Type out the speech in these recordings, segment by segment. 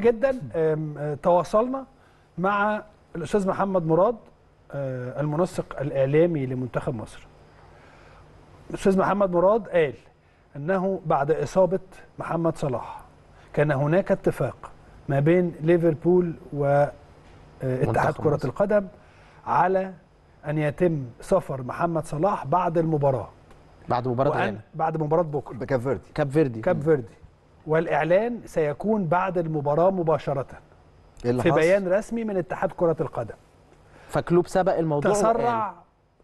جدا أه، تواصلنا مع الاستاذ محمد مراد أه، المنسق الاعلامي لمنتخب مصر الاستاذ محمد مراد قال انه بعد اصابه محمد صلاح كان هناك اتفاق ما بين ليفربول واتحاد أه، كره مصر. القدم على ان يتم سفر محمد صلاح بعد المباراه بعد مباراه بعد مباراه بكره كاب فيردي كاب فيردي كاب فيردي والإعلان سيكون بعد المباراة مباشرة إيه اللي في بيان رسمي من اتحاد كرة القدم فكلوب سبق الموضوع تسرع وقال.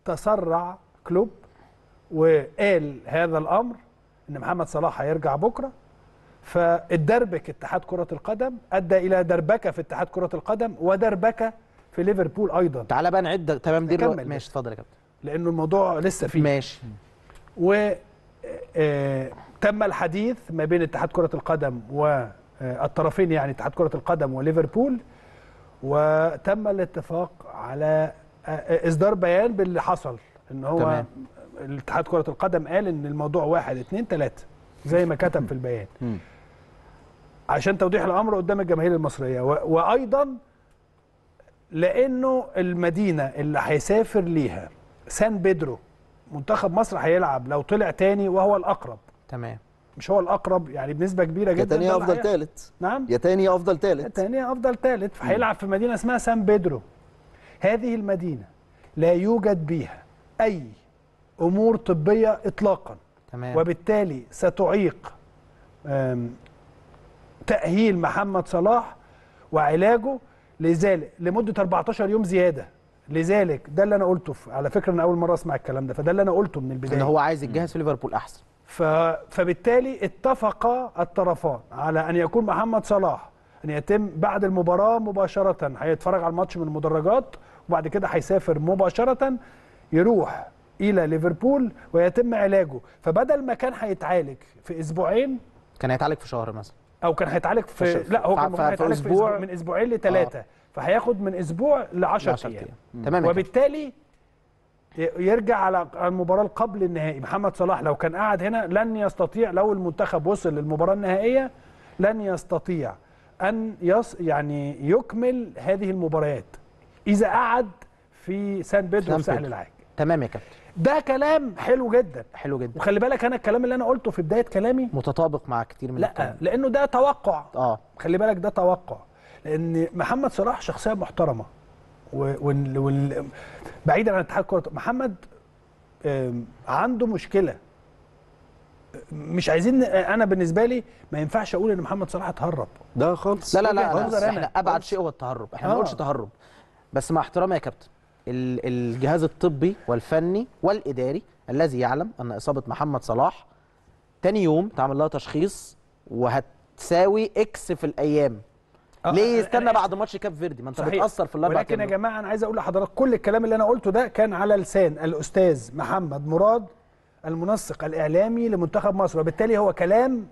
تسرع كلوب وقال هذا الأمر إن محمد صلاح هيرجع بكرة فالدربك اتحاد كرة القدم أدى إلى دربكة في اتحاد كرة القدم ودربكة في ليفربول أيضا تعالى بقى نعد تمام دي ماشي اتفضل يا كابتن لأنه الموضوع لسه فيه ماشي و آه تم الحديث ما بين اتحاد كرة القدم والطرفين آه، يعني اتحاد كرة القدم وليفربول وتم الاتفاق على آه، آه، اصدار بيان باللي حصل ان هو تمام. الاتحاد كرة القدم قال ان الموضوع واحد اتنين تلاتة زي ما كتب في البيان عشان توضيح الامر قدام الجماهير المصرية وايضا لانه المدينة اللي هيسافر ليها سان بيدرو منتخب مصر هيلعب لو طلع تاني وهو الاقرب تمام مش هو الاقرب يعني بنسبه كبيره جدا يا تاني افضل ثالث إيه؟ نعم يا تاني افضل ثالث يا تاني افضل ثالث فهيلعب في مدينه اسمها سان بيدرو هذه المدينه لا يوجد بها اي امور طبيه اطلاقا تمام. وبالتالي ستعيق تاهيل محمد صلاح وعلاجه لذلك لمده 14 يوم زياده لذلك ده اللي انا قلته على فكره انا اول مره اسمع الكلام ده فده اللي انا قلته من البدايه ان هو عايز يتجهز في ليفربول احسن فبالتالي اتفق الطرفان على ان يكون محمد صلاح ان يتم بعد المباراه مباشره هيتفرج على الماتش من المدرجات وبعد كده هيسافر مباشره يروح الى ليفربول ويتم علاجه فبدل ما كان هيتعالج في اسبوعين كان هيتعالج في شهر مثلا او كان هيتعالج في لا هو كان هيتعالج في اسبوع من اسبوعين لثلاثه آه. فهياخد من اسبوع ل 10 ايام تمام وبالتالي يرجع على المباراه قبل النهائي محمد صلاح لو كان قاعد هنا لن يستطيع لو المنتخب وصل للمباراه النهائيه لن يستطيع ان يص يعني يكمل هذه المباريات اذا قعد في سان بيدرو سهل العاج تمام يا كابتن ده كلام حلو جدا حلو جدا وخلي بالك انا الكلام اللي انا قلته في بدايه كلامي متطابق مع كتير من لا الكلام. لانه ده توقع اه خلي بالك ده توقع لان محمد صلاح شخصيه محترمه وال... وال... بعيدا عن اتحاد كره محمد عنده مشكله مش عايزين انا بالنسبه لي ما ينفعش اقول ان محمد صلاح اتهرب ده خالص لا لا لا, لا, لا احنا ابعد شيء هو التهرب احنا آه. ما نقولش تهرب بس مع احترامي يا كابتن الجهاز الطبي والفني والاداري الذي يعلم ان اصابه محمد صلاح تاني يوم تعمل لها تشخيص وهتساوي اكس في الايام آه، ليه آه، يستنى آه، بعد ماتش كاب فيردي ما انت صحيح. بتاثر في الاربع ولكن يا جماعه انا عايز اقول لحضرتك كل الكلام اللي انا قلته ده كان على لسان الاستاذ محمد مراد المنسق الاعلامي لمنتخب مصر وبالتالي هو كلام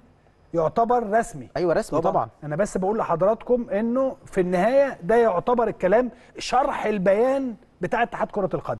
يعتبر رسمي ايوه رسمي طبعا, طبعا. انا بس بقول لحضراتكم انه في النهايه ده يعتبر الكلام شرح البيان بتاع اتحاد كره القدم